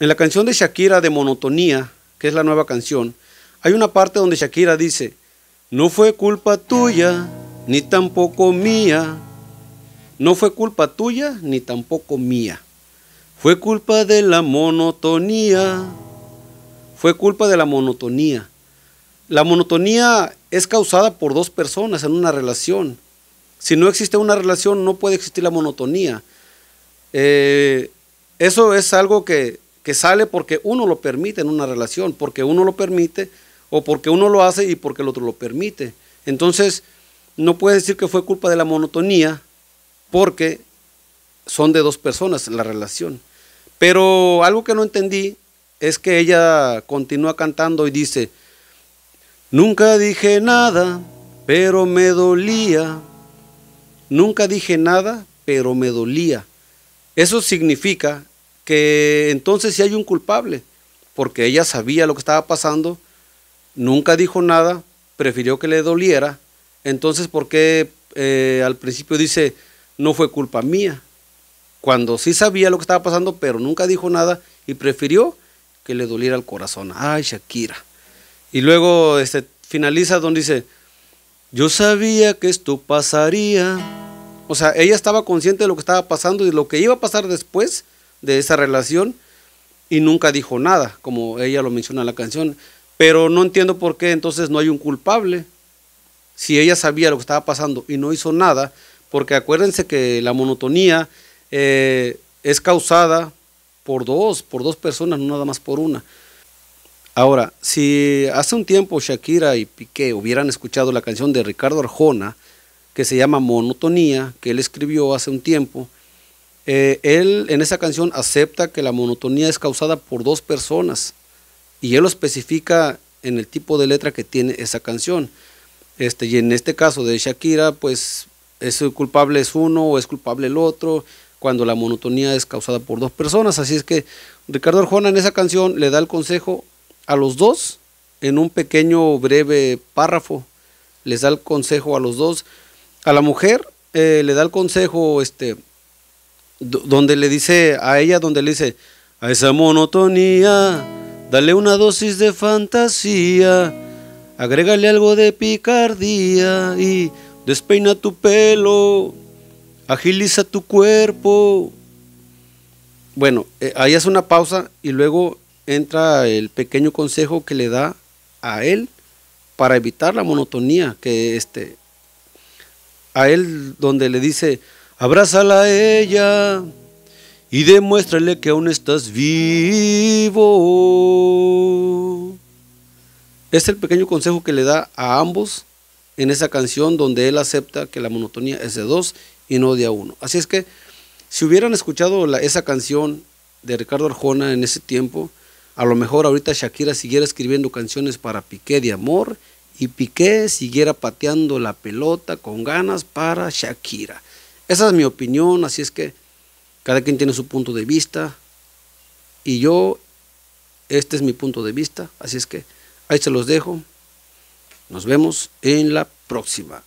En la canción de Shakira de Monotonía, que es la nueva canción, hay una parte donde Shakira dice, no fue culpa tuya, ni tampoco mía. No fue culpa tuya, ni tampoco mía. Fue culpa de la monotonía. Fue culpa de la monotonía. La monotonía es causada por dos personas en una relación. Si no existe una relación, no puede existir la monotonía. Eh, eso es algo que sale porque uno lo permite en una relación, porque uno lo permite, o porque uno lo hace y porque el otro lo permite. Entonces, no puede decir que fue culpa de la monotonía, porque son de dos personas la relación. Pero algo que no entendí es que ella continúa cantando y dice, nunca dije nada, pero me dolía. Nunca dije nada, pero me dolía. Eso significa que entonces si hay un culpable, porque ella sabía lo que estaba pasando, nunca dijo nada, prefirió que le doliera, entonces ¿por qué eh, al principio dice, no fue culpa mía? Cuando sí sabía lo que estaba pasando, pero nunca dijo nada y prefirió que le doliera el corazón. Ay, Shakira. Y luego este, finaliza donde dice, yo sabía que esto pasaría. O sea, ella estaba consciente de lo que estaba pasando y de lo que iba a pasar después, de esa relación y nunca dijo nada, como ella lo menciona en la canción. Pero no entiendo por qué entonces no hay un culpable. Si ella sabía lo que estaba pasando y no hizo nada, porque acuérdense que la monotonía eh, es causada por dos, por dos personas, no nada más por una. Ahora, si hace un tiempo Shakira y Piqué hubieran escuchado la canción de Ricardo Arjona, que se llama Monotonía, que él escribió hace un tiempo, eh, él en esa canción acepta que la monotonía es causada por dos personas y él lo especifica en el tipo de letra que tiene esa canción. Este, y en este caso de Shakira, pues es culpable es uno o es culpable el otro, cuando la monotonía es causada por dos personas. Así es que Ricardo Arjona en esa canción le da el consejo a los dos en un pequeño breve párrafo. Les da el consejo a los dos. A la mujer eh, le da el consejo, este, donde le dice a ella, donde le dice, a esa monotonía, dale una dosis de fantasía, agrégale algo de picardía y despeina tu pelo, agiliza tu cuerpo. Bueno, eh, ahí hace una pausa y luego entra el pequeño consejo que le da a él para evitar la monotonía que este a él donde le dice abrázala a ella y demuéstrale que aún estás vivo. Es el pequeño consejo que le da a ambos en esa canción donde él acepta que la monotonía es de dos y no de a uno. Así es que si hubieran escuchado esa canción de Ricardo Arjona en ese tiempo, a lo mejor ahorita Shakira siguiera escribiendo canciones para Piqué de amor y Piqué siguiera pateando la pelota con ganas para Shakira. Esa es mi opinión, así es que cada quien tiene su punto de vista. Y yo, este es mi punto de vista, así es que ahí se los dejo. Nos vemos en la próxima.